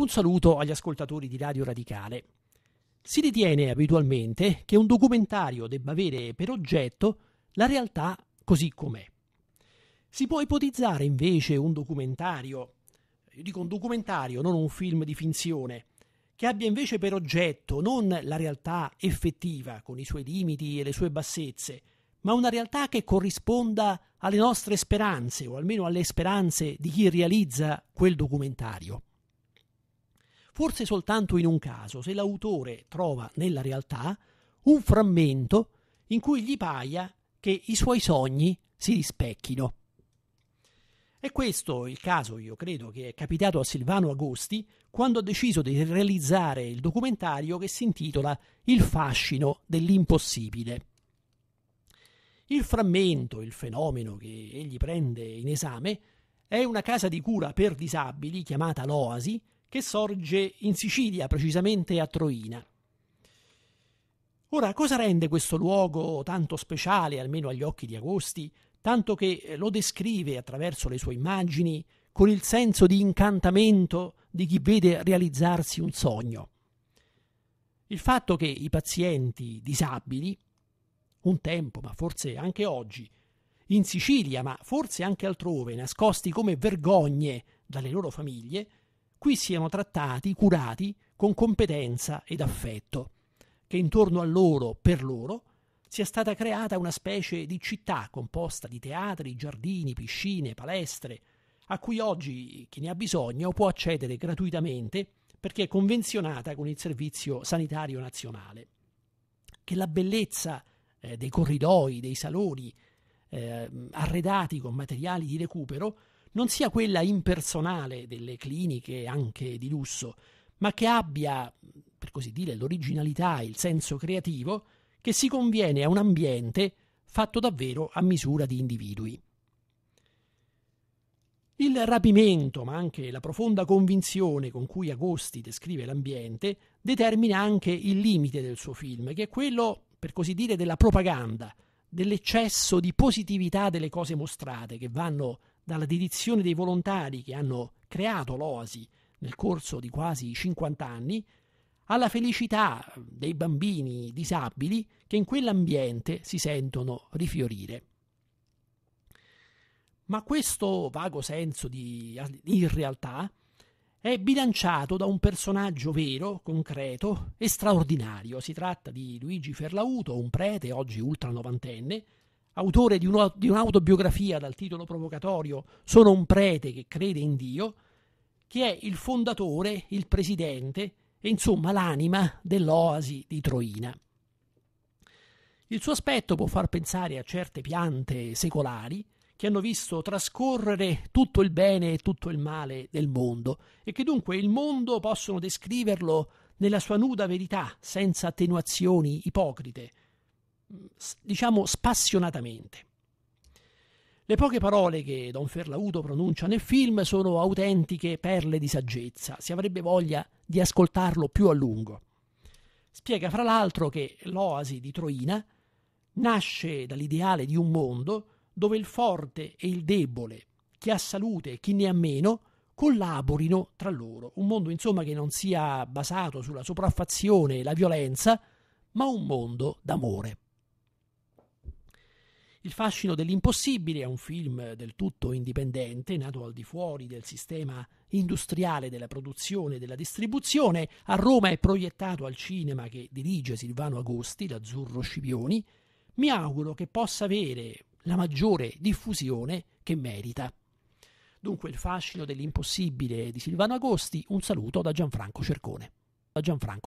Un saluto agli ascoltatori di Radio Radicale. Si ritiene abitualmente che un documentario debba avere per oggetto la realtà così com'è. Si può ipotizzare invece un documentario, io dico un documentario, non un film di finzione, che abbia invece per oggetto non la realtà effettiva, con i suoi limiti e le sue bassezze, ma una realtà che corrisponda alle nostre speranze, o almeno alle speranze di chi realizza quel documentario forse soltanto in un caso, se l'autore trova nella realtà un frammento in cui gli paia che i suoi sogni si rispecchino. È questo il caso, io credo, che è capitato a Silvano Agosti quando ha deciso di realizzare il documentario che si intitola Il fascino dell'impossibile. Il frammento, il fenomeno che egli prende in esame, è una casa di cura per disabili chiamata l'Oasi, che sorge in Sicilia, precisamente a Troina. Ora, cosa rende questo luogo tanto speciale, almeno agli occhi di Agosti, tanto che eh, lo descrive attraverso le sue immagini con il senso di incantamento di chi vede realizzarsi un sogno? Il fatto che i pazienti disabili, un tempo, ma forse anche oggi, in Sicilia, ma forse anche altrove, nascosti come vergogne dalle loro famiglie, qui siano trattati, curati con competenza ed affetto, che intorno a loro, per loro, sia stata creata una specie di città composta di teatri, giardini, piscine, palestre, a cui oggi chi ne ha bisogno può accedere gratuitamente perché è convenzionata con il Servizio Sanitario Nazionale. Che la bellezza eh, dei corridoi, dei saloni, eh, arredati con materiali di recupero, non sia quella impersonale delle cliniche anche di lusso, ma che abbia, per così dire, l'originalità, e il senso creativo che si conviene a un ambiente fatto davvero a misura di individui. Il rapimento, ma anche la profonda convinzione con cui Agosti descrive l'ambiente, determina anche il limite del suo film, che è quello, per così dire, della propaganda, dell'eccesso di positività delle cose mostrate, che vanno dalla dedizione dei volontari che hanno creato l'Oasi nel corso di quasi 50 anni, alla felicità dei bambini disabili che in quell'ambiente si sentono rifiorire. Ma questo vago senso di irrealtà è bilanciato da un personaggio vero, concreto e straordinario. Si tratta di Luigi Ferlauto, un prete oggi ultra novantenne, autore di, uno, di un'autobiografia dal titolo provocatorio Sono un prete che crede in Dio, che è il fondatore, il presidente e insomma l'anima dell'oasi di Troina. Il suo aspetto può far pensare a certe piante secolari che hanno visto trascorrere tutto il bene e tutto il male del mondo e che dunque il mondo possono descriverlo nella sua nuda verità, senza attenuazioni ipocrite, diciamo spassionatamente. Le poche parole che Don Ferlaudo pronuncia nel film sono autentiche perle di saggezza, si avrebbe voglia di ascoltarlo più a lungo. Spiega fra l'altro che l'oasi di Troina nasce dall'ideale di un mondo dove il forte e il debole, chi ha salute e chi ne ha meno, collaborino tra loro. Un mondo, insomma, che non sia basato sulla sopraffazione e la violenza, ma un mondo d'amore. Il fascino dell'impossibile è un film del tutto indipendente, nato al di fuori del sistema industriale della produzione e della distribuzione. A Roma è proiettato al cinema che dirige Silvano Agosti, l'azzurro Scipioni. Mi auguro che possa avere la maggiore diffusione che merita. Dunque il fascino dell'impossibile di Silvano Agosti, un saluto da Gianfranco Cercone. Da Gianfranco.